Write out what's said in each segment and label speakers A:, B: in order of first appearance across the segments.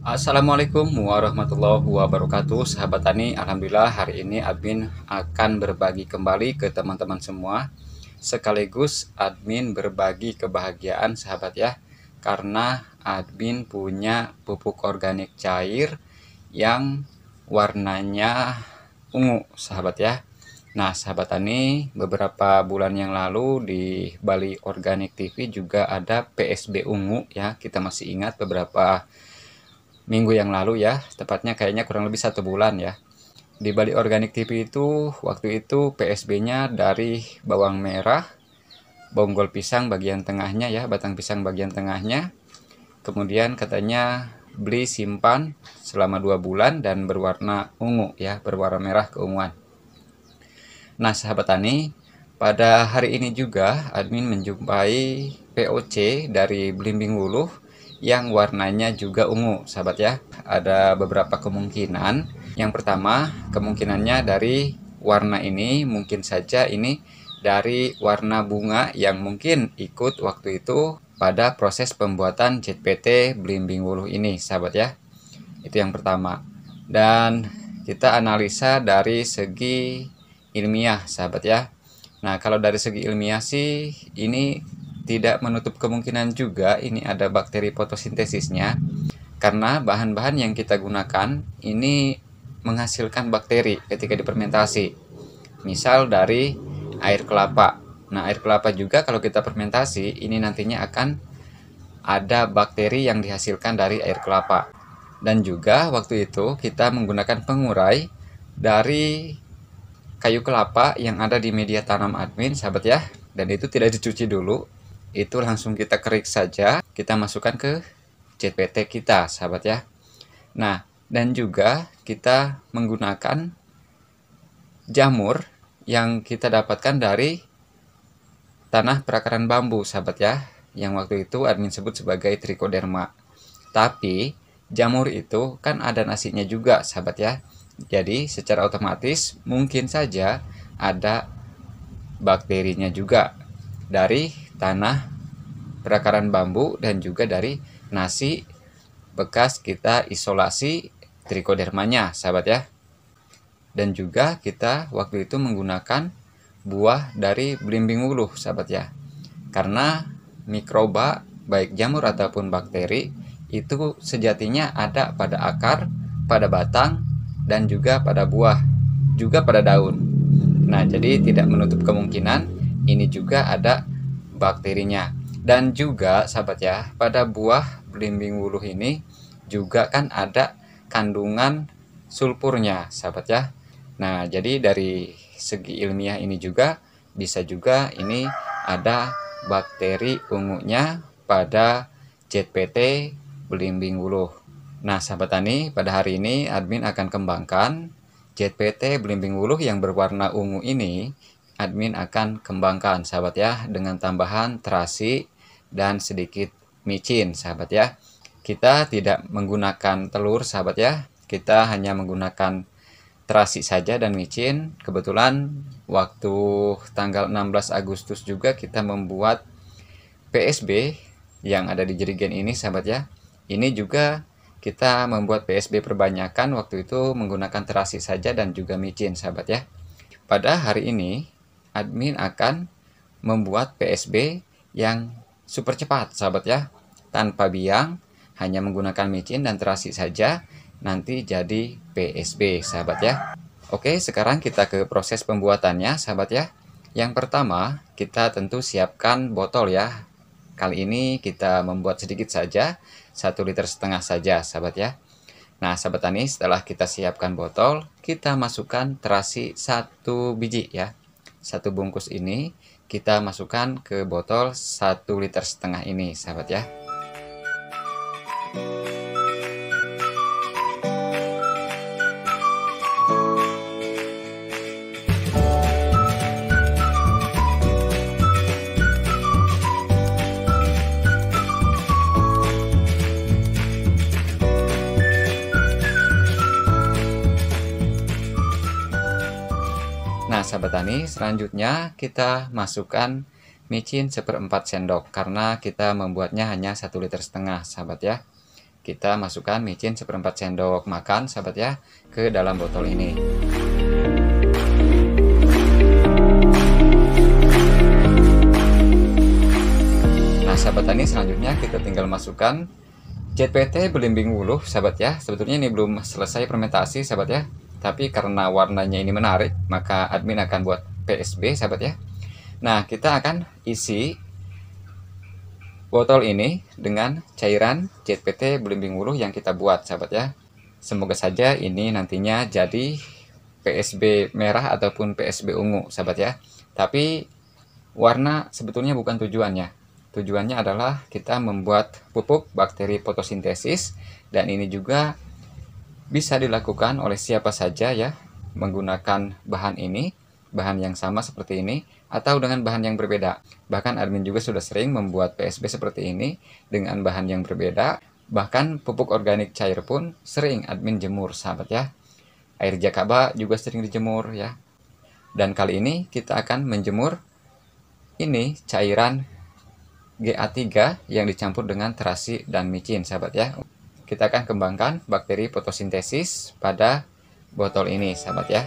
A: Assalamualaikum warahmatullahi wabarakatuh Sahabat Tani, Alhamdulillah hari ini admin akan berbagi kembali ke teman-teman semua Sekaligus admin berbagi kebahagiaan sahabat ya Karena admin punya pupuk organik cair yang warnanya ungu sahabat ya Nah sahabat Tani, beberapa bulan yang lalu di Bali organik TV juga ada PSB ungu ya Kita masih ingat beberapa minggu yang lalu ya, tepatnya kayaknya kurang lebih satu bulan ya. Di Bali organik TV itu waktu itu PSB-nya dari bawang merah, bonggol pisang bagian tengahnya ya, batang pisang bagian tengahnya. Kemudian katanya beli simpan selama dua bulan dan berwarna ungu ya, berwarna merah keunguan. Nah sahabat tani, pada hari ini juga admin menjumpai POC dari Blimbing Wuluh yang warnanya juga ungu, sahabat ya. Ada beberapa kemungkinan. Yang pertama, kemungkinannya dari warna ini mungkin saja ini dari warna bunga yang mungkin ikut waktu itu pada proses pembuatan JPT blimbing wuluh ini, sahabat ya. Itu yang pertama. Dan kita analisa dari segi ilmiah, sahabat ya. Nah, kalau dari segi ilmiah sih ini tidak menutup kemungkinan juga ini ada bakteri fotosintesisnya karena bahan-bahan yang kita gunakan ini menghasilkan bakteri ketika dipermentasi Misal dari air kelapa. Nah, air kelapa juga kalau kita fermentasi ini nantinya akan ada bakteri yang dihasilkan dari air kelapa. Dan juga waktu itu kita menggunakan pengurai dari kayu kelapa yang ada di media tanam admin, sahabat ya. Dan itu tidak dicuci dulu, itu langsung kita kerik saja, kita masukkan ke JPT kita, sahabat ya. Nah, dan juga kita menggunakan jamur yang kita dapatkan dari tanah perakaran bambu, sahabat ya, yang waktu itu admin sebut sebagai trichoderma. Tapi jamur itu kan ada nasinya juga, sahabat ya. Jadi secara otomatis mungkin saja ada bakterinya juga dari tanah perakaran bambu dan juga dari nasi bekas kita isolasi trichodermanya, sahabat ya. Dan juga kita waktu itu menggunakan buah dari belimbing uluh, sahabat ya. Karena mikroba baik jamur ataupun bakteri itu sejatinya ada pada akar, pada batang dan juga pada buah, juga pada daun. Nah, jadi tidak menutup kemungkinan ini juga ada bakterinya. Dan juga sahabat ya, pada buah belimbing wuluh ini juga kan ada kandungan sulfurnya, sahabat ya. Nah, jadi dari segi ilmiah ini juga bisa juga ini ada bakteri ungunya pada JPT belimbing wuluh. Nah, sahabat tani, pada hari ini admin akan kembangkan JPT belimbing wuluh yang berwarna ungu ini admin akan kembangkan sahabat ya dengan tambahan terasi dan sedikit micin sahabat ya. Kita tidak menggunakan telur sahabat ya. Kita hanya menggunakan terasi saja dan micin. Kebetulan waktu tanggal 16 Agustus juga kita membuat PSB yang ada di jerigen ini sahabat ya. Ini juga kita membuat PSB perbanyakan waktu itu menggunakan terasi saja dan juga micin sahabat ya. Pada hari ini admin akan membuat PSB yang super cepat sahabat ya tanpa biang hanya menggunakan micin dan terasi saja nanti jadi PSB sahabat ya Oke sekarang kita ke proses pembuatannya sahabat ya yang pertama kita tentu siapkan botol ya kali ini kita membuat sedikit saja satu liter setengah saja sahabat ya Nah sahabat tani setelah kita siapkan botol kita masukkan terasi satu biji ya satu bungkus ini kita masukkan ke botol satu liter setengah ini sahabat ya. petani. Selanjutnya kita masukkan micin seperempat sendok karena kita membuatnya hanya satu liter setengah sahabat ya. Kita masukkan micin seperempat sendok makan sahabat ya ke dalam botol ini. Nah sahabat tani selanjutnya kita tinggal masukkan JPT belimbing wuluh sahabat ya. Sebetulnya ini belum selesai fermentasi sahabat ya tapi karena warnanya ini menarik maka admin akan buat PSB sahabat ya nah kita akan isi botol ini dengan cairan JPT belimbing wuluh yang kita buat sahabat ya semoga saja ini nantinya jadi PSB merah ataupun PSB ungu sahabat ya tapi warna sebetulnya bukan tujuannya tujuannya adalah kita membuat pupuk bakteri fotosintesis dan ini juga bisa dilakukan oleh siapa saja ya menggunakan bahan ini bahan yang sama seperti ini atau dengan bahan yang berbeda. Bahkan admin juga sudah sering membuat PSB seperti ini dengan bahan yang berbeda. Bahkan pupuk organik cair pun sering admin jemur, sahabat ya. Air jakaba juga sering dijemur ya. Dan kali ini kita akan menjemur ini cairan GA3 yang dicampur dengan terasi dan micin, sahabat ya kita akan kembangkan bakteri fotosintesis pada botol ini sahabat ya.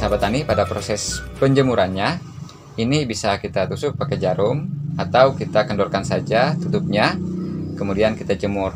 A: sahabat tani pada proses penjemurannya ini bisa kita tusuk pakai jarum atau kita kendorkan saja tutupnya kemudian kita jemur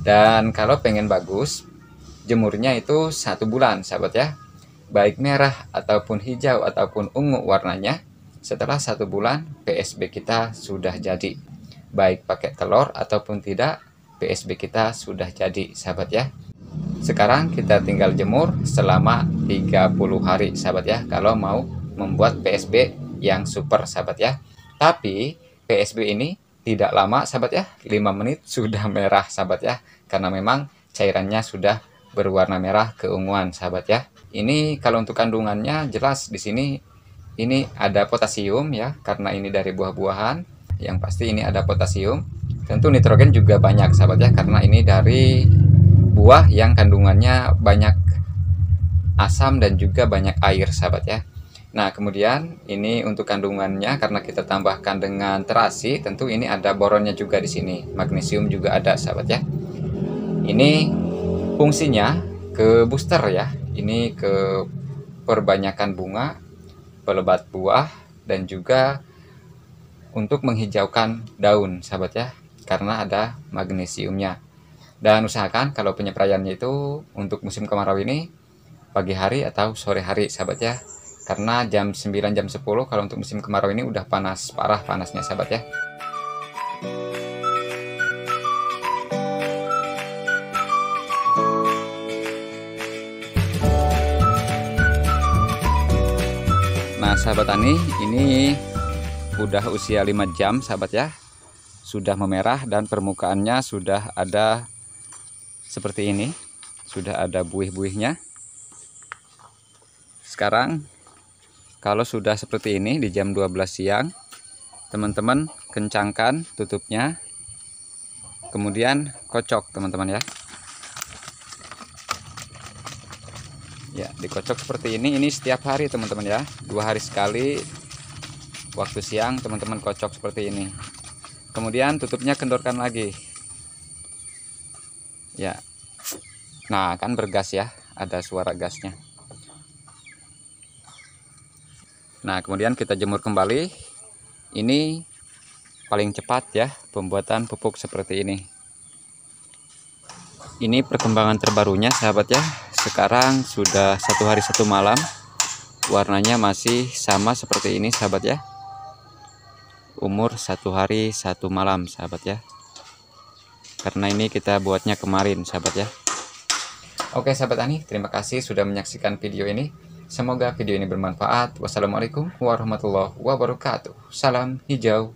A: dan kalau pengen bagus jemurnya itu satu bulan sahabat ya baik merah ataupun hijau ataupun ungu warnanya setelah satu bulan PSB kita sudah jadi baik pakai telur ataupun tidak PSB kita sudah jadi sahabat ya sekarang kita tinggal jemur selama 30 hari sahabat ya kalau mau membuat PSB yang super sahabat ya. Tapi PSB ini tidak lama sahabat ya 5 menit sudah merah sahabat ya karena memang cairannya sudah berwarna merah keunguan sahabat ya ini kalau untuk kandungannya jelas di sini ini ada potasium ya karena ini dari buah-buahan yang pasti ini ada potasium tentu nitrogen juga banyak sahabat ya karena ini dari buah yang kandungannya banyak asam dan juga banyak air sahabat ya Nah, kemudian ini untuk kandungannya karena kita tambahkan dengan terasi, tentu ini ada boronnya juga di sini. Magnesium juga ada, sahabat ya. Ini fungsinya ke booster ya. Ini ke perbanyakan bunga, pelebat buah dan juga untuk menghijaukan daun, sahabat ya. Karena ada magnesiumnya. Dan usahakan kalau penyepraiannya itu untuk musim kemarau ini pagi hari atau sore hari sahabat ya. Karena jam 9 jam 10 kalau untuk musim kemarau ini udah panas parah panasnya sahabat ya. Nah sahabat tani ini udah usia 5 jam sahabat ya sudah memerah dan permukaannya sudah ada seperti ini sudah ada buih-buihnya sekarang kalau sudah seperti ini di jam 12 siang teman-teman kencangkan tutupnya kemudian kocok teman-teman ya ya dikocok seperti ini ini setiap hari teman-teman ya dua hari sekali waktu siang teman-teman kocok seperti ini kemudian tutupnya kendorkan lagi ya nah kan bergas ya ada suara gasnya nah kemudian kita jemur kembali ini paling cepat ya pembuatan pupuk seperti ini ini perkembangan terbarunya sahabat ya sekarang sudah satu hari satu malam warnanya masih sama seperti ini sahabat ya umur satu hari satu malam sahabat ya karena ini kita buatnya kemarin sahabat ya Oke sahabat Ani terima kasih sudah menyaksikan video ini semoga video ini bermanfaat wassalamualaikum warahmatullahi wabarakatuh salam hijau